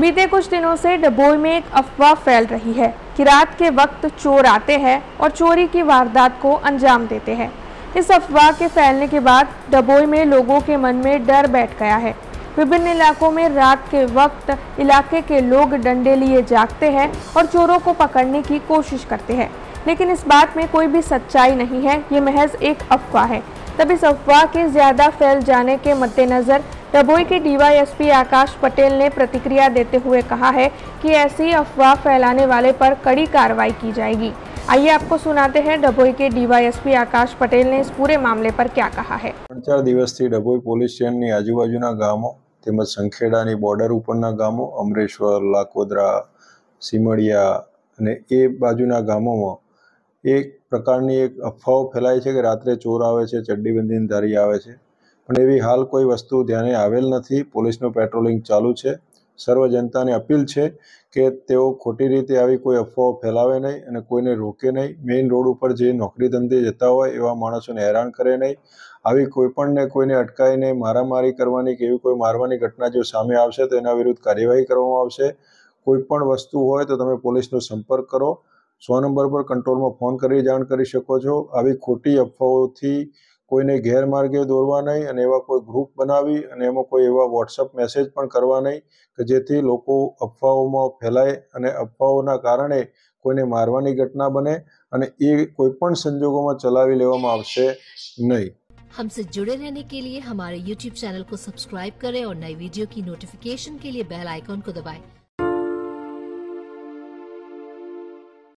बीते कुछ दिनों से डबोई में एक अफवाह फैल रही है कि रात के वक्त चोर आते हैं और चोरी की वारदात को अंजाम देते हैं इस अफवाह के फैलने के बाद डबोई में लोगों के मन में डर बैठ गया है विभिन्न इलाकों में रात के वक्त इलाके के लोग डंडे लिए जागते हैं और चोरों को पकड़ने की कोशिश करते हैं लेकिन इस बात में कोई भी सच्चाई नहीं है ये महज एक अफवाह है तब इस अफवाह के ज़्यादा फैल जाने के मद्देनज़र डभोई के डीवाईएसपी आकाश पटेल ने प्रतिक्रिया देते हुए कहा है कि ऐसी अफवाह फैलाने वाले पर कड़ी कार्रवाई की जाएगी आइए आपको सुनाते हैं डभोई के डीवायएसपी આકાશ પટેલ ને પૂરે મામલે પર ક્યા કહા હે ત્રણ ચાર દિવસથી ડભોઈ પોલીસ સ્ટેશનની આજુબાજુના ગામો તેમજ સંખેડાની બોર્ડર ઉપરના ગામો અમરેશ્વર લાકોદરા સીમડિયા અને એ બાજુના ગામોમાં એક પ્રકારની એક અફવાઓ ફેલાય છે કે રાત્રે ચોર આવે છે ચડ્ડીબંધીને ધારી આવે છે પણ એવી હાલ કોઈ વસ્તુ ધ્યાને આવેલ નથી પોલીસનું પેટ્રોલિંગ ચાલુ છે સર્વ જનતાને અપીલ છે કે તેઓ ખોટી રીતે આવી કોઈ અફવાઓ ફેલાવે નહીં અને કોઈને રોકે નહીં મેઇન રોડ ઉપર જે નોકરી ધંધે જતા હોય એવા માણસોને હેરાન કરે નહીં આવી કોઈપણને કોઈને અટકાવીને મારામારી કરવાની કે એવી કોઈ મારવાની ઘટના જો સામે આવશે તો એના વિરુદ્ધ કાર્યવાહી કરવામાં આવશે કોઈ પણ વસ્તુ હોય તો તમે પોલીસનો સંપર્ક કરો સો નંબર પર કંટ્રોલમાં ફોન કરી જાણ કરી શકો છો આવી ખોટી અફવાઓથી કોઈને ઘેર માર્કે દોરવા નઈ અને એવા કોઈ ગ્રુપ બનાવી અને એમો કોઈ એવા WhatsApp મેસેજ પણ કરવા નઈ કે જેથી લોકો અફવાઓમાં ફેલાય અને અફવાઓના કારણે કોઈને મારવાની ઘટના બને અને એ કોઈપણ સંજોગોમાં ચલાવી લેવામાં આવશે નહીં. હમસે जुड़े रहने के लिए हमारे YouTube चैनल को सब्सक्राइब करें और नई वीडियो की नोटिफिकेशन के लिए बेल आइकॉन को दबाएं।